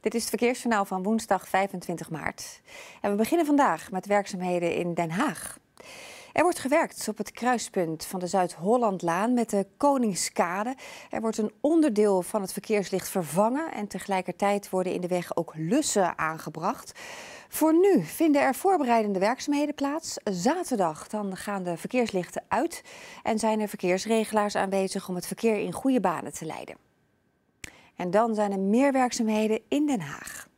Dit is het verkeersjournaal van woensdag 25 maart. En we beginnen vandaag met werkzaamheden in Den Haag. Er wordt gewerkt op het kruispunt van de Zuid-Hollandlaan met de Koningskade. Er wordt een onderdeel van het verkeerslicht vervangen en tegelijkertijd worden in de weg ook lussen aangebracht. Voor nu vinden er voorbereidende werkzaamheden plaats. Zaterdag dan gaan de verkeerslichten uit en zijn er verkeersregelaars aanwezig om het verkeer in goede banen te leiden. En dan zijn er meer werkzaamheden in Den Haag.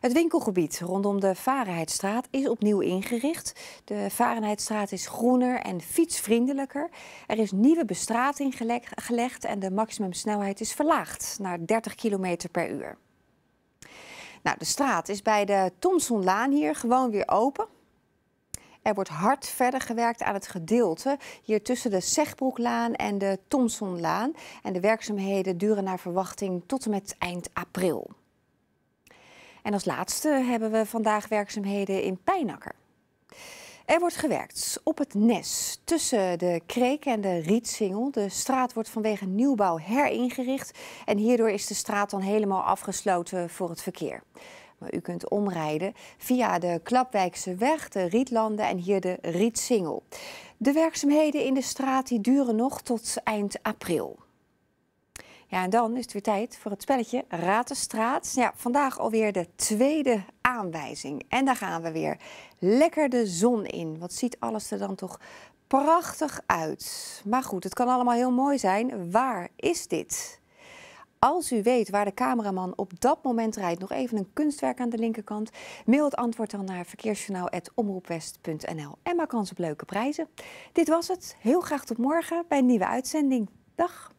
Het winkelgebied rondom de Varenheidstraat is opnieuw ingericht. De Varenheidstraat is groener en fietsvriendelijker. Er is nieuwe bestrating gelegd en de maximumsnelheid is verlaagd naar 30 km per uur. Nou, de straat is bij de Thomsonlaan hier gewoon weer open. Er wordt hard verder gewerkt aan het gedeelte hier tussen de Zegbroeklaan en de Thomsonlaan. En de werkzaamheden duren naar verwachting tot en met eind april. En als laatste hebben we vandaag werkzaamheden in Pijnakker. Er wordt gewerkt op het Nes tussen de Kreek en de Rietsingel. De straat wordt vanwege nieuwbouw heringericht en hierdoor is de straat dan helemaal afgesloten voor het verkeer. Maar u kunt omrijden via de Klapwijkse weg, de Rietlanden en hier de Rietsingel. De werkzaamheden in de straat die duren nog tot eind april. Ja, en dan is het weer tijd voor het spelletje Raad de Straat. Ja, vandaag alweer de tweede aanwijzing. En daar gaan we weer. Lekker de zon in. Wat ziet alles er dan toch prachtig uit. Maar goed, het kan allemaal heel mooi zijn. Waar is dit? Als u weet waar de cameraman op dat moment rijdt, nog even een kunstwerk aan de linkerkant. Mail het antwoord dan naar verkeersjournaal.omroepwest.nl en maak kans op leuke prijzen. Dit was het. Heel graag tot morgen bij een nieuwe uitzending. Dag.